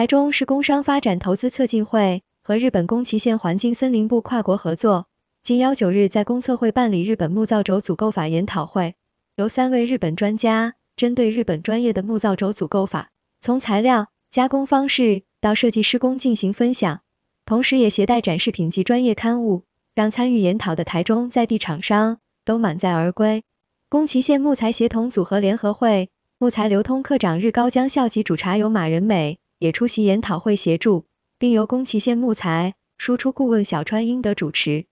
台中市工商发展投资促进会和日本宫崎县环境森林部跨国合作，今幺九日在公测会办理日本木造轴组构法研讨会，由三位日本专家针对日本专业的木造轴组构法，从材料加工方式到设计施工进行分享，同时也携带展示品及专业刊物，让参与研讨的台中在地厂商都满载而归。宫崎县木材协同组合联合会木材流通课长日高江孝吉主茶友马仁美。也出席研讨会协助，并由宫崎县木材输出顾问小川英德主持。